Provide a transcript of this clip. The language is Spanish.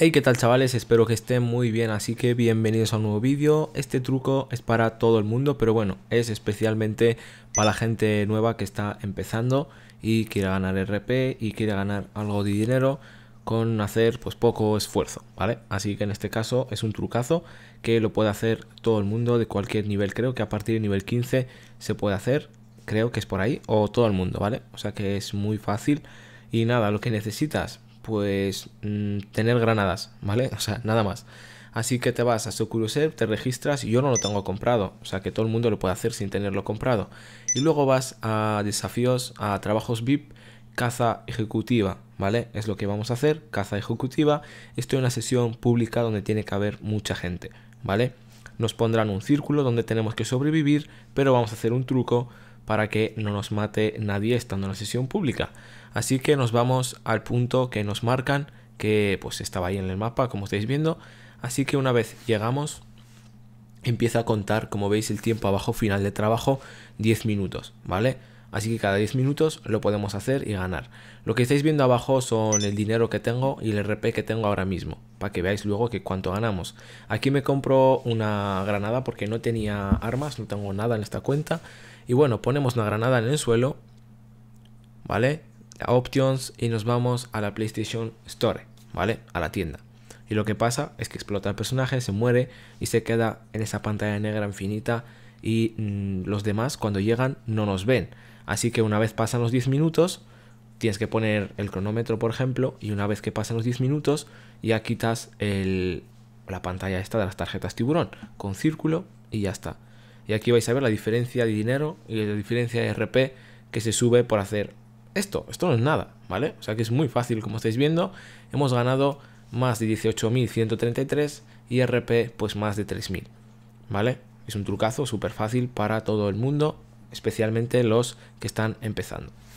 Hey qué tal chavales, espero que estén muy bien, así que bienvenidos a un nuevo vídeo. Este truco es para todo el mundo, pero bueno, es especialmente para la gente nueva que está empezando y quiere ganar RP y quiere ganar algo de dinero con hacer pues poco esfuerzo, ¿vale? Así que en este caso es un trucazo que lo puede hacer todo el mundo de cualquier nivel, creo que a partir del nivel 15 se puede hacer, creo que es por ahí, o todo el mundo, ¿vale? O sea que es muy fácil y nada, lo que necesitas pues mm, tener granadas, ¿vale? O sea, nada más. Así que te vas a Securuser, te registras y yo no lo tengo comprado, o sea que todo el mundo lo puede hacer sin tenerlo comprado. Y luego vas a desafíos, a trabajos VIP, caza ejecutiva, ¿vale? Es lo que vamos a hacer, caza ejecutiva. Estoy en una sesión pública donde tiene que haber mucha gente, ¿vale? Nos pondrán un círculo donde tenemos que sobrevivir, pero vamos a hacer un truco para que no nos mate nadie estando en la sesión pública. Así que nos vamos al punto que nos marcan, que pues estaba ahí en el mapa, como estáis viendo. Así que una vez llegamos, empieza a contar, como veis, el tiempo abajo final de trabajo, 10 minutos, ¿vale? Así que cada 10 minutos lo podemos hacer y ganar. Lo que estáis viendo abajo son el dinero que tengo y el RP que tengo ahora mismo, para que veáis luego que cuánto ganamos. Aquí me compro una granada porque no tenía armas, no tengo nada en esta cuenta, y bueno, ponemos una granada en el suelo, ¿vale? A options y nos vamos a la PlayStation Store, ¿vale? A la tienda. Y lo que pasa es que explota el personaje, se muere y se queda en esa pantalla negra infinita y mm, los demás cuando llegan no nos ven. Así que una vez pasan los 10 minutos, tienes que poner el cronómetro, por ejemplo, y una vez que pasan los 10 minutos, ya quitas el, la pantalla esta de las tarjetas tiburón con círculo y ya está. Y aquí vais a ver la diferencia de dinero y la diferencia de RP que se sube por hacer esto. Esto no es nada, ¿vale? O sea que es muy fácil, como estáis viendo. Hemos ganado más de 18.133 y RP pues más de 3.000, ¿vale? Es un trucazo súper fácil para todo el mundo, especialmente los que están empezando.